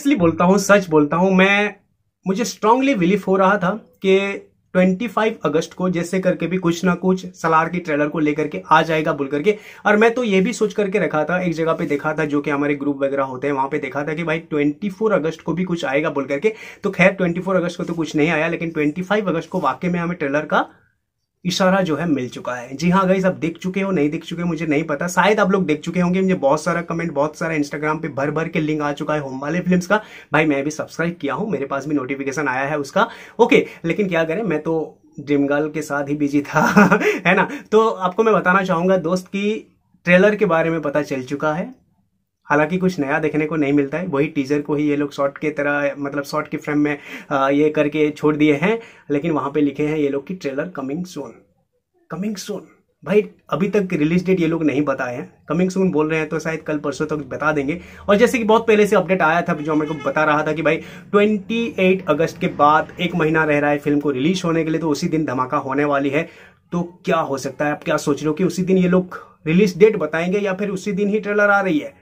honestly बोलता हूँ सच बोलता हूँ मैं मुझे स्ट्रांगली बिलीव हो रहा था कि 25 अगस्त को जैसे करके भी कुछ ना कुछ सलार की ट्रेलर को लेकर के आ जाएगा बोल करके और मैं तो ये भी सोच करके रखा था एक जगह पे देखा था जो कि हमारे ग्रुप वगैरह होते हैं वहां पे देखा था कि भाई 24 अगस्त को भी कुछ आएगा बोल करके तो खैर 24 अगस्त को तो कुछ नहीं आया लेकिन 25 अगस्त को वाकई में हमें ट्रेलर का इशारा जो है मिल चुका है जी हाँ गई आप देख चुके हो नहीं देख चुके हो मुझे नहीं पता शायद आप लोग देख चुके होंगे मुझे बहुत सारा कमेंट बहुत सारा इंस्टाग्राम पे भर भर के लिंक आ चुका है होम वाले फिल्म का भाई मैं भी सब्सक्राइब किया हूँ मेरे पास भी नोटिफिकेशन आया है उसका ओके लेकिन क्या करें मैं तो ड्रीम गर्ल के साथ ही बिजी था है ना तो आपको मैं बताना चाहूंगा दोस्त की ट्रेलर के बारे में पता चल चुका है हालांकि कुछ नया देखने को नहीं मिलता है वही टीजर को ही ये लोग शॉर्ट के तरह मतलब शॉर्ट के फ्रेम में ये करके छोड़ दिए हैं लेकिन वहाँ पे लिखे हैं ये लोग की trailer coming soon coming soon भाई अभी तक रिलीज डेट ये लोग नहीं बताए हैं कमिंग सून बोल रहे हैं तो शायद कल परसों तक तो बता देंगे और जैसे कि बहुत पहले से अपडेट आया था जो मेरे को बता रहा था कि भाई 28 अगस्त के बाद एक महीना रह रहा है फिल्म को रिलीज होने के लिए तो उसी दिन धमाका होने वाली है तो क्या हो सकता है आप क्या सोच रहे हो कि उसी दिन ये लोग रिलीज डेट बताएंगे या फिर उसी दिन ही ट्रेलर आ रही है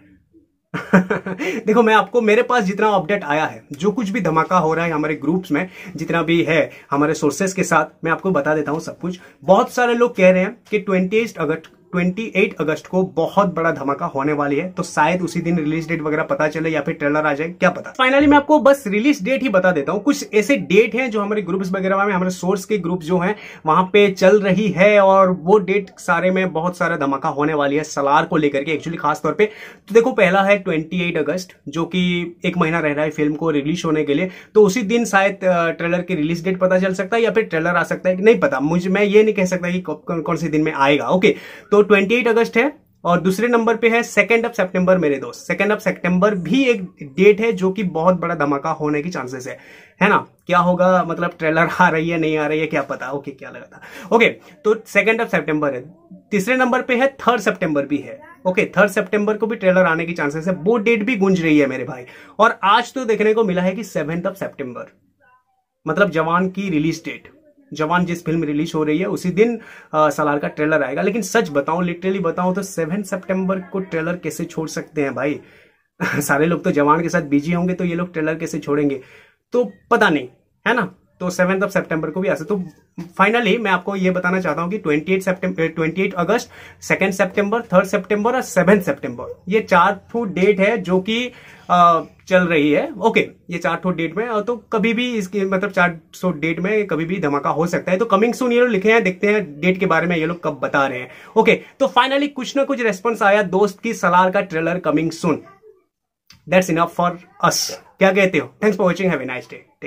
देखो मैं आपको मेरे पास जितना अपडेट आया है जो कुछ भी धमाका हो रहा है हमारे ग्रुप्स में जितना भी है हमारे सोर्सेस के साथ मैं आपको बता देता हूं सब कुछ बहुत सारे लोग कह रहे हैं कि ट्वेंटी अगस्त 28 अगस्त को बहुत बड़ा धमाका होने वाली है तो शायद उसी दिन रिलीज डेट वगैरह पता चले या फिर ट्रेलर आ जाए क्या पता फाइनली मैं आपको बस रिलीज डेट ही बता देता हूँ कुछ ऐसे डेट हैं जो हमारे ग्रुप्स वगैरह में हमारे सोर्स के ग्रुप जो हैं वहां पे चल रही है और वो डेट सारे में बहुत सारा धमाका होने वाली है सलार को लेकर के एक्चुअली खासतौर पर तो देखो पहला है ट्वेंटी अगस्त जो कि एक महीना रह रहा है फिल्म को रिलीज होने के लिए तो उसी दिन शायद ट्रेलर की रिलीज डेट पता चल सकता है या फिर ट्रेलर आ सकता है नहीं पता मुझे मैं ये नहीं कह सकता कि कौन से दिन में आएगा ओके तो तो 28 अगस्त है और दूसरे नंबर पे है सेकेंड ऑफ सेप्टेम्बर मेरे दोस्त सेकेंड ऑफ सेप्टेम्बर भी एक डेट है जो कि बहुत बड़ा धमाका होने की चांसेस है है ना क्या होगा मतलब ट्रेलर आ रही है नहीं आ रही है क्या पता ओके क्या लगा था ओके तो सेकेंड ऑफ सेप्टेम्बर है तीसरे नंबर पे है थर्ड सेप्टेम्बर भी है ओके थर्ड सेप्टेम्बर को भी ट्रेलर आने की चांसेस है वो डेट भी गूंज रही है मेरे भाई और आज तो देखने को मिला है कि सेवेंथ ऑफ सेप्टेम्बर मतलब जवान की रिलीज डेट जवान जिस फिल्म रिलीज हो रही है उसी दिन सलार का ट्रेलर आएगा लेकिन सच बताऊं लिटरली बताऊं तो सेवन सितंबर को ट्रेलर कैसे छोड़ सकते हैं भाई सारे लोग तो जवान के साथ बिजी होंगे तो ये लोग ट्रेलर कैसे छोड़ेंगे तो पता नहीं है ना तो सेवन्थ ऑफ सेप्टेम्बर को भी आ सकते तो फाइनली मैं आपको ये बताना चाहता हूँ कि twenty eight September twenty eight August second September third September और सेवन सेप्टेम्बर ये चार ठो डेट है जो कि चल रही है ओके ये चार ठो डेट में तो कभी भी इसके मतलब चार सौ डेट में कभी भी धमाका हो सकता है तो कमिंग सून ये लोग लिखे हैं देखते हैं डेट के बारे में ये लोग कब बता रहे हैं ओके तो फाइनली कुछ ना कुछ रेस्पॉन्स आया दोस्त की सलार का trailer coming soon that's enough for us क्या कहते हो thanks for watching have nice day